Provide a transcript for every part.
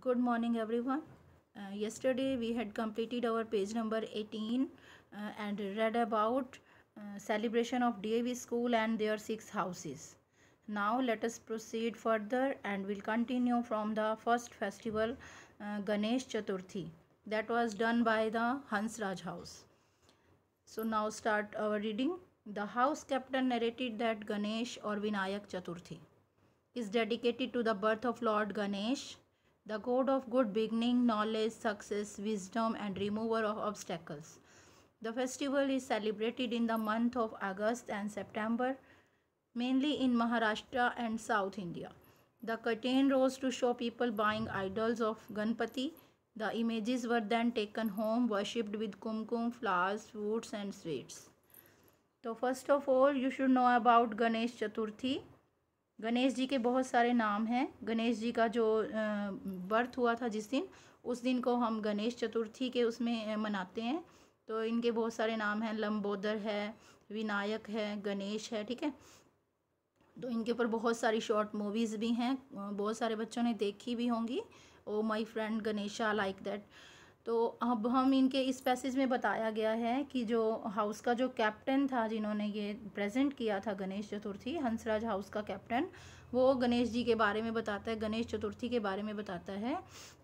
good morning everyone uh, yesterday we had completed our page number 18 uh, and read about uh, celebration of DAV school and their six houses now let us proceed further and we'll continue from the first festival uh, Ganesh Chaturthi that was done by the Hansraj house so now start our reading the house captain narrated that Ganesh or Vinayak Chaturthi is dedicated to the birth of Lord Ganesh the god of good beginning, knowledge, success, wisdom, and remover of obstacles. The festival is celebrated in the month of August and September, mainly in Maharashtra and South India. The curtain rose to show people buying idols of Ganpati. The images were then taken home, worshipped with kumkum, flowers, fruits, and sweets. So, first of all, you should know about Ganesh Chaturthi. Ganesh जी के बहुत सारे नाम हैं गणेश जी का जो birth हुआ था जिस दिन उस दिन को हम गणेश चतुर्थी के उसमें मनाते हैं तो इनके बहुत सारे नाम हैं लंबोदर है विनायक है गणेश है ठीक है तो इनके ऊपर बहुत सारी शॉर्ट मूवीज़ भी हैं बहुत सारे बच्चों ने देखी भी होंगी oh my friend Ganesha like that तो अब हम इनके इस पैसेज में बताया गया है कि जो हाउस का जो कैप्टन था जिन्होंने ये प्रेजेंट किया था गणेश चतुर्थी हंसराज हाउस का कैप्टन वो गणेश जी के बारे में बताता है गणेश चतुर्थी के बारे में बताता है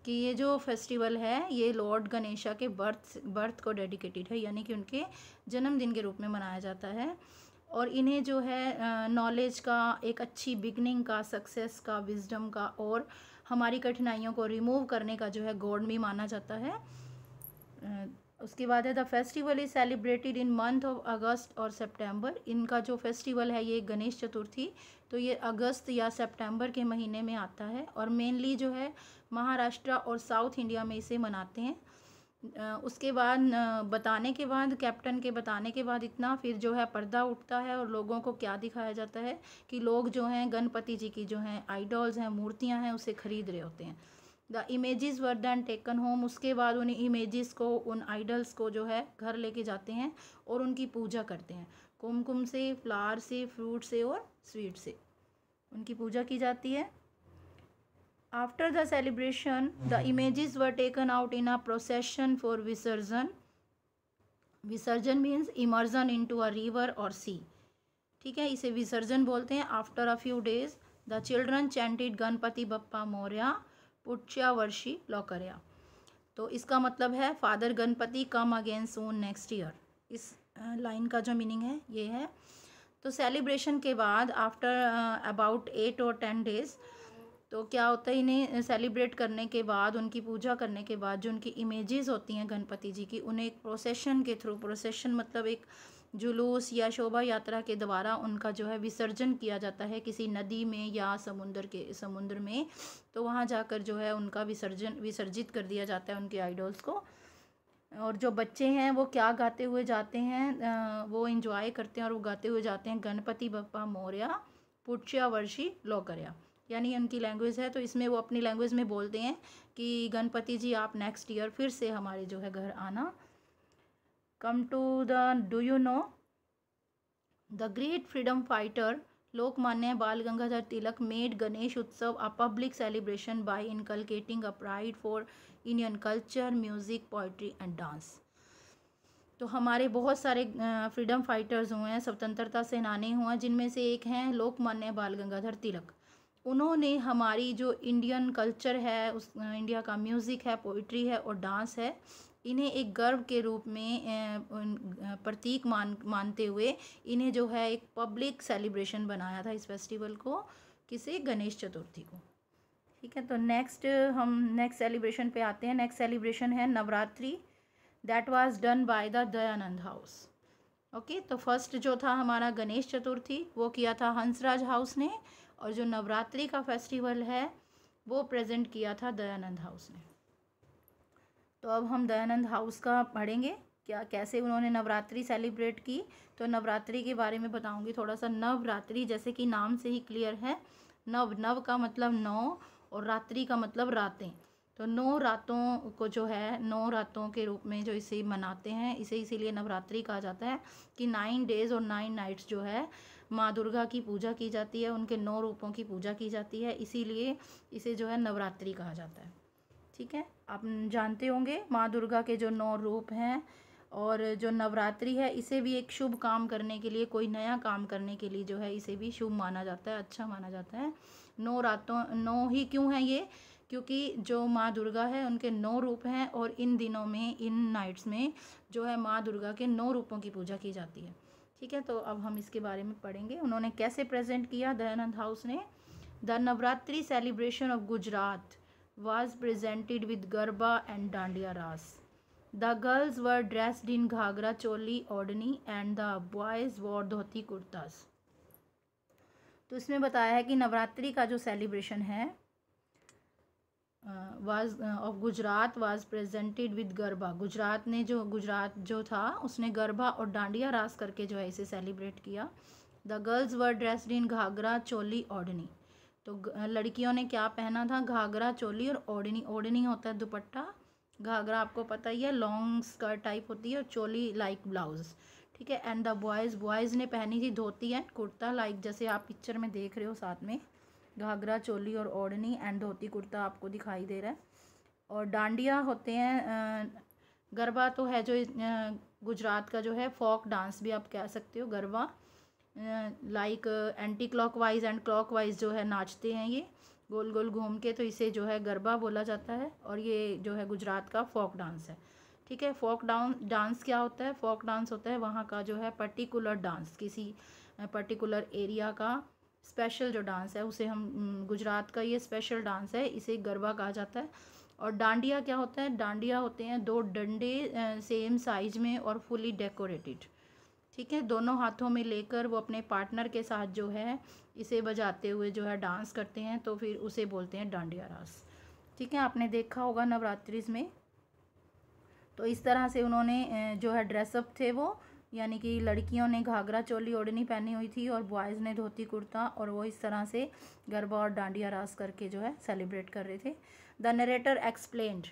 कि ये जो फेस्टिवल है ये लॉर्ड गणेशा के बर्थ बर्थ को डेडिकेटेड है यानी कि उनके जन्मदिन के रूप में मनाया जाता है और इन्हें जो है नॉलेज का एक अच्छी बिगनिंग का सक्सेस का विजडम का और हमारी कठिनाइयों को रिमूव करने का जो है गॉड भी माना जाता है उसके बाद है the festival is celebrated in month of August और सेप्टेम्बर इनका जो फेस्टिवल है ये गणेश चतुर्थी तो ये अगस्त या सेप्टेम्बर के महीने में आता है और मेनली जो है महाराष्ट्र और साउथ इंडिया में इसे मनाते हैं उसके बाद बताने के बाद कैप्टन के बताने के बाद इतना फिर जो है पर्दा उठता है और लोगों को क्या दिखाया जाता है कि लोग जो हैं गणपति जी की जो हैं आइडल्स हैं मूर्तियां हैं उसे ख़रीद रहे होते हैं the images were then taken home उसके बाद उन इमेजेस को उन आइडल्स को जो है घर लेके जाते हैं और उनकी पूजा करते हैं कुमकुम से फ्लावर से फ्रूट से और स्वीट से उनकी पूजा की जाती है After the celebration, the mm-hmm. images were taken out in a procession for visarjan means means immersion into a river or sea. ठीक है इसे विसर्जन बोलते हैं after a few days the children chanted Ganpati Bappa Morya पुट्या वर्षी लौकरिया तो इसका मतलब है father Ganpati come again soon next year इस लाइन का जो मीनिंग है ये है तो सेलिब्रेशन के बाद आफ्टर अबाउट एट और टेन डेज़ तो क्या होता है इन्हें सेलिब्रेट करने के बाद उनकी पूजा करने के बाद जो उनकी इमेजेस होती हैं गणपति जी की उन्हें एक प्रोसेशन के थ्रू प्रोसेशन मतलब एक जुलूस या शोभा यात्रा के द्वारा उनका जो है विसर्जन किया जाता है किसी नदी में या समुद्र के समुद्र में तो वहाँ जाकर जो है उनका विसर्जन विसर्जित कर दिया जाता है उनके आइडल्स को और जो बच्चे हैं वो क्या गाते हुए जाते हैं वो इन्जॉय करते हैं और वो गाते हुए जाते हैं गणपति बप्पा मौर्या पुट्या वर्षी लोकर्या यानी उनकी लैंग्वेज है तो इसमें वो अपनी लैंग्वेज में बोलते हैं कि गणपति जी आप नेक्स्ट ईयर फिर से हमारे जो है घर आना come to the do you know the great freedom fighter Lokmanya Bal Gangadhar Tilak made Ganesh Utsav a public celebration by inculcating a pride for Indian culture music poetry and dance तो हमारे बहुत सारे फ्रीडम फाइटर्स हुए हैं स्वतंत्रता सेनानी हुए हैं जिनमें से एक हैं लोकमान्य बाल गंगाधर तिलक उन्होंने हमारी जो इंडियन कल्चर है उस इंडिया का म्यूज़िक है पोइट्री है और डांस है इन्हें एक गर्व के रूप में प्रतीक मान मानते हुए इन्हें जो है एक पब्लिक सेलिब्रेशन बनाया था इस फेस्टिवल को किसे गणेश चतुर्थी को ठीक है तो नेक्स्ट हम नेक्स्ट सेलिब्रेशन पे आते हैं नेक्स्ट सेलिब्रेशन है Navratri that was done by the Dayanand house okay तो फर्स्ट जो था हमारा गणेश चतुर्थी वो किया था हंसराज हाउस ने और जो नवरात्रि का फेस्टिवल है वो प्रेजेंट किया था दयानंद हाउस ने तो अब हम दयानंद हाउस का पढ़ेंगे क्या कैसे उन्होंने नवरात्रि सेलिब्रेट की तो नवरात्रि के बारे में बताऊंगी थोड़ा सा नवरात्रि जैसे कि नाम से ही क्लियर है नव नव का मतलब नौ और रात्रि का मतलब रातें तो नौ रातों को जो है नौ रातों के रूप में जो इसे मनाते हैं इसे इसीलिए नवरात्रि कहा जाता है कि नाइन डेज और नाइन नाइट्स जो है माँ दुर्गा की पूजा की जाती है उनके नौ रूपों की पूजा की जाती है इसीलिए इसे जो है नवरात्रि कहा जाता है ठीक है आप जानते होंगे माँ दुर्गा के जो नौ रूप हैं और जो नवरात्रि है इसे भी एक शुभ काम करने के लिए कोई नया काम करने के लिए जो है इसे भी शुभ माना जाता है अच्छा माना जाता है नौ रातों नौ ही क्यों है ये क्योंकि जो माँ दुर्गा है उनके नौ रूप हैं और इन दिनों में इन नाइट्स में जो है माँ दुर्गा के नौ रूपों की पूजा की जाती है ठीक है तो अब हम इसके बारे में पढ़ेंगे उन्होंने कैसे प्रेजेंट किया दयानंद हाउस ने the Navratri celebration of Gujarat was presented with garba and dandiya raas the girls were dressed in ghagra choli odhni and the boys wore dhoti kurtas तो इसमें बताया है कि नवरात्रि का जो सेलिब्रेशन है was of Gujarat was presented with garba Gujarat ने जो गुजरात जो था उसने गरबा और डांडिया रास करके जो है इसे सेलिब्रेट किया the girls were dressed in ghagra choli odhni तो लड़कियों ने क्या पहना था घाघरा चोली और ओढ़नी ओढ़नी होता है दुपट्टा घाघरा आपको पता ही है लॉन्ग स्कर्ट टाइप होती है और चोली लाइक ब्लाउज ठीक है एंड द बॉयज़ बॉयज़ ने पहनी थी धोती एंड कुर्ता लाइक जैसे आप पिक्चर में देख रहे हो साथ में घाघरा चोली और ओढ़नी एंड धोती कुर्ता आपको दिखाई दे रहा है और डांडिया होते हैं गरबा तो है जो गुजरात का जो है फोक डांस भी आप कह सकते हो garba like anticlockwise and clockwise जो है नाचते हैं ये गोल गोल घूम के तो इसे जो है गरबा बोला जाता है और ये जो है गुजरात का फोक डांस है ठीक है फोक डाउन डांस क्या होता है फोक डांस होता है वहाँ का जो है पर्टिकुलर डांस किसी पर्टिकुलर एरिया का स्पेशल जो डांस है उसे हम गुजरात का ये स्पेशल डांस है इसे गरबा कहा जाता है और डांडिया क्या होता है डांडिया होते हैं दो डंडे सेम साइज में और फुली डेकोरेटेड ठीक है दोनों हाथों में लेकर वो अपने पार्टनर के साथ जो है इसे बजाते हुए जो है डांस करते हैं तो फिर उसे बोलते हैं डांडिया रास ठीक है आपने देखा होगा नवरात्रिज में तो इस तरह से उन्होंने जो है ड्रेसअप थे वो यानी कि लड़कियों ने घाघरा चोली ओढ़नी पहनी हुई थी और बॉयज़ ने धोती कुर्ता और वो इस तरह से गरबा और डांडिया रास करके जो है सेलिब्रेट कर रहे थे द नरेटर एक्सप्लेंड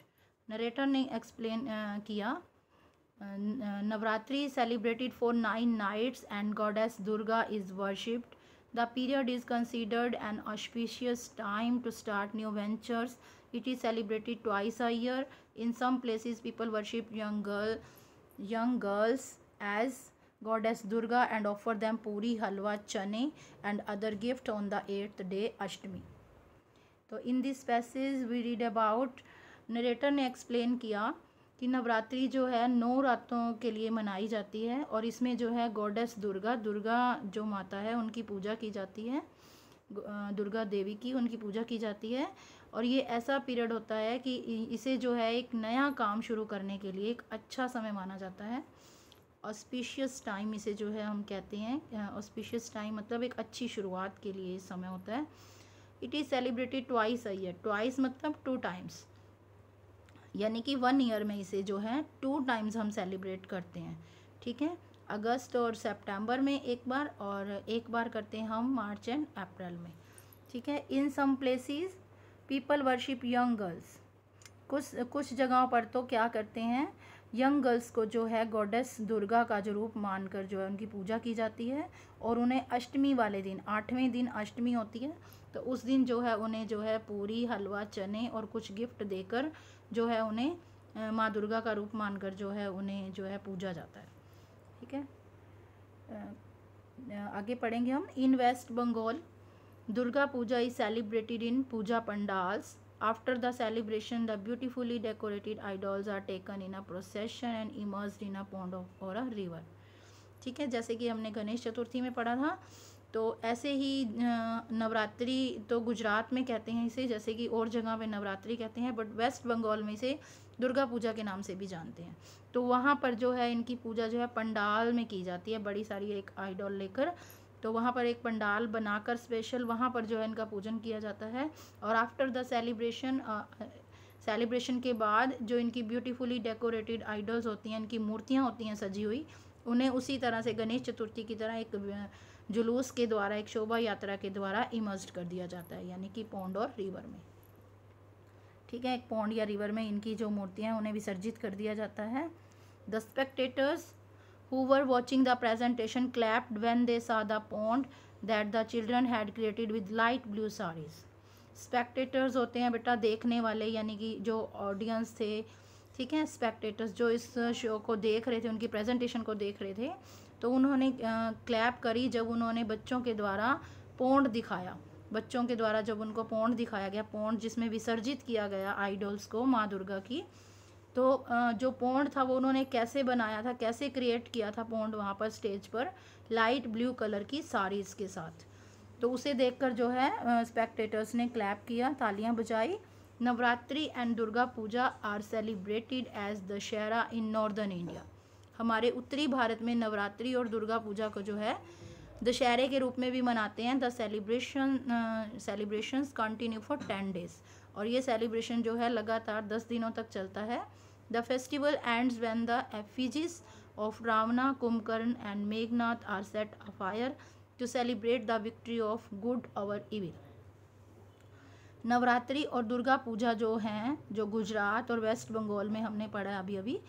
नरेटर ने एक्सप्लेन किया Navratri celebrated for nine nights and goddess Durga is worshipped the period is considered an auspicious time to start new ventures it is celebrated twice a year in some places people worship young girl young girls as goddess Durga and offer them puri, halwa, chane and other gift on the 8th day Ashtami. तो in this passage we read about narrator ने explain किया कि नवरात्रि जो है नौ रातों के लिए मनाई जाती है और इसमें जो है गॉडेस दुर्गा दुर्गा जो माता है उनकी पूजा की जाती है दुर्गा देवी की उनकी पूजा की जाती है और ये ऐसा पीरियड होता है कि इसे जो है एक नया काम शुरू करने के लिए एक अच्छा समय माना जाता है ऑस्पिशियस टाइम इसे जो है हम कहते हैं ऑस्पिशियस टाइम मतलब एक अच्छी शुरुआत के लिए समय होता है it is celebrated twice a year twice मतलब टू टाइम्स यानी कि वन ईयर में इसे जो है टू टाइम्स हम सेलिब्रेट करते हैं ठीक है अगस्त और सेप्टेम्बर में एक बार और एक बार करते हैं हम मार्च एंड अप्रैल में ठीक है in some places people worship young girls कुछ कुछ जगहों पर तो क्या करते हैं यंग गर्ल्स को जो है गॉडेस दुर्गा का जो रूप मानकर जो है उनकी पूजा की जाती है और उन्हें अष्टमी वाले दिन आठवें दिन अष्टमी होती है तो उस दिन जो है उन्हें जो है पूरी हलवा चने और कुछ गिफ्ट देकर जो है उन्हें माँ दुर्गा का रूप मानकर जो है उन्हें जो है पूजा जाता है ठीक है आगे पढ़ेंगे हम in West Bengal Durga Puja is celebrated in puja pandals After the celebration, the beautifully decorated idols are taken in a procession and immersed in a pond of, or a river. ठीक है जैसे कि हमने गणेश चतुर्थी में पढ़ा था तो ऐसे ही नवरात्रि तो गुजरात में कहते हैं इसे जैसे कि और जगह पे नवरात्रि कहते हैं बट वेस्ट बंगाल में इसे दुर्गा पूजा के नाम से भी जानते हैं तो वहाँ पर जो है इनकी पूजा जो है पंडाल में की जाती है बड़ी सारी एक आइडॉल लेकर तो वहाँ पर एक पंडाल बनाकर स्पेशल वहाँ पर जो है इनका पूजन किया जाता है और आफ्टर द सेलिब्रेशन सेलिब्रेशन के बाद जो इनकी ब्यूटीफुली डेकोरेटेड आइडल्स होती हैं इनकी मूर्तियाँ होती हैं सजी हुई उन्हें उसी तरह से गणेश चतुर्थी की तरह एक जुलूस के द्वारा एक शोभा यात्रा के द्वारा इमर्ज कर दिया जाता है यानी कि पौंड और रिवर में ठीक है एक पौंड या रिवर में इनकी जो मूर्तियाँ उन्हें विसर्जित कर दिया जाता है the spectators who were watching the presentation clapped when they saw the pond that the children had created with light blue sarees spectators होते हैं बेटा देखने वाले यानी कि जो ऑडियंस थे ठीक है स्पेक्टेटर्स जो इस शो को देख रहे थे उनकी प्रेजेंटेशन को देख रहे थे तो उन्होंने क्लैप करी जब उन्होंने बच्चों के द्वारा पोंड दिखाया बच्चों के द्वारा जब उनको पौंड दिखाया गया पौंड जिसमें विसर्जित किया गया आइडल्स को माँ दुर्गा की तो जो पौंड था वो उन्होंने कैसे बनाया था कैसे क्रिएट किया था पौंड वहाँ पर स्टेज पर लाइट ब्लू कलर की साड़ीज़ के साथ तो उसे देखकर जो है स्पेक्टेटर्स ने क्लैप किया तालियां बजाई Navratri and Durga Puja are celebrated as Dussehra in northern India हमारे उत्तरी भारत में नवरात्रि और दुर्गा पूजा को जो है दशहरे के रूप में भी मनाते हैं the celebration celebrations continue for ten days और ये सेलिब्रेशन जो है लगातार दस दिनों तक चलता है the festival ends when the effigies of Ravana Kumbhakarna and Meghnath are set fire to celebrate the victory of good over evil Navratri और दुर्गा पूजा जो हैं जो गुजरात और वेस्ट बंगाल में हमने पढ़ा अभी अभी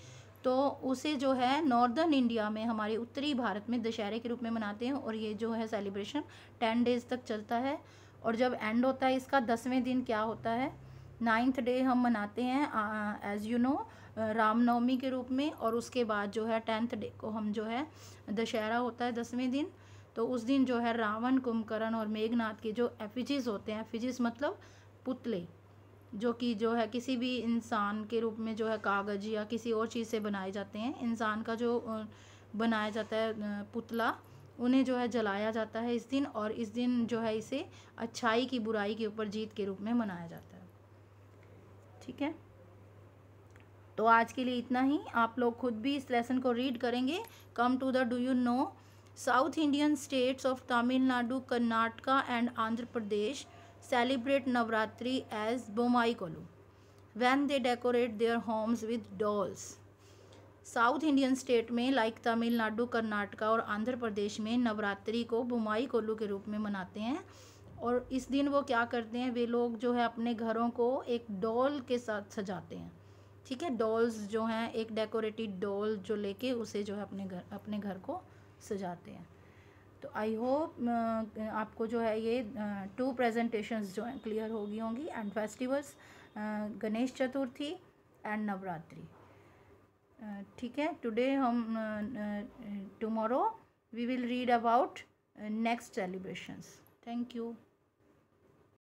तो उसे जो है नॉर्दर्न इंडिया में हमारे उत्तरी भारत में दशहरे के रूप में मनाते हैं और ये जो है सेलिब्रेशन टेन डेज तक चलता है और जब एंड होता है इसका दसवें दिन क्या होता है नाइन्थ डे हम मनाते हैं एज़ यू नो रामनवमी के रूप में और उसके बाद जो है टेंथ डे को हम जो है दशहरा होता है दसवें दिन तो उस दिन जो है रावण कुंभकर्ण और मेघनाथ के जो एफिजिस होते हैं एफिजिस मतलब पुतले जो कि जो है किसी भी इंसान के रूप में जो है कागज़ या किसी और चीज़ से बनाए जाते हैं इंसान का जो बनाया जाता है पुतला उन्हें जो है जलाया जाता है इस दिन और इस दिन जो है इसे अच्छाई की बुराई के ऊपर जीत के रूप में मनाया जाता है ठीक है तो आज के लिए इतना ही आप लोग खुद भी इस लेसन को रीड करेंगे come to the do you know South Indian states of Tamil Nadu Karnataka and Andhra Pradesh celebrate Navratri as Bomai Kolu when they decorate their homes with dolls. South Indian state में लाइक तमिलनाडु कर्नाटका और आंध्र प्रदेश में नवरात्रि को बुमाई कोल्लू के रूप में मनाते हैं और इस दिन वो क्या करते हैं वे लोग जो है अपने घरों को एक डॉल के साथ सजाते हैं ठीक है डॉल्स जो हैं एक डेकोरेटिव डॉल जो लेके उसे जो है अपने घर अपने घर को सजाते हैं तो आई होप आपको जो है ये टू प्रेजेंटेशंस जो हैं क्लियर होगी होंगी and festivals Ganesh Chaturthi and Navratri ठीक है टुडे हम tomorrow we will read about next celebrations thank you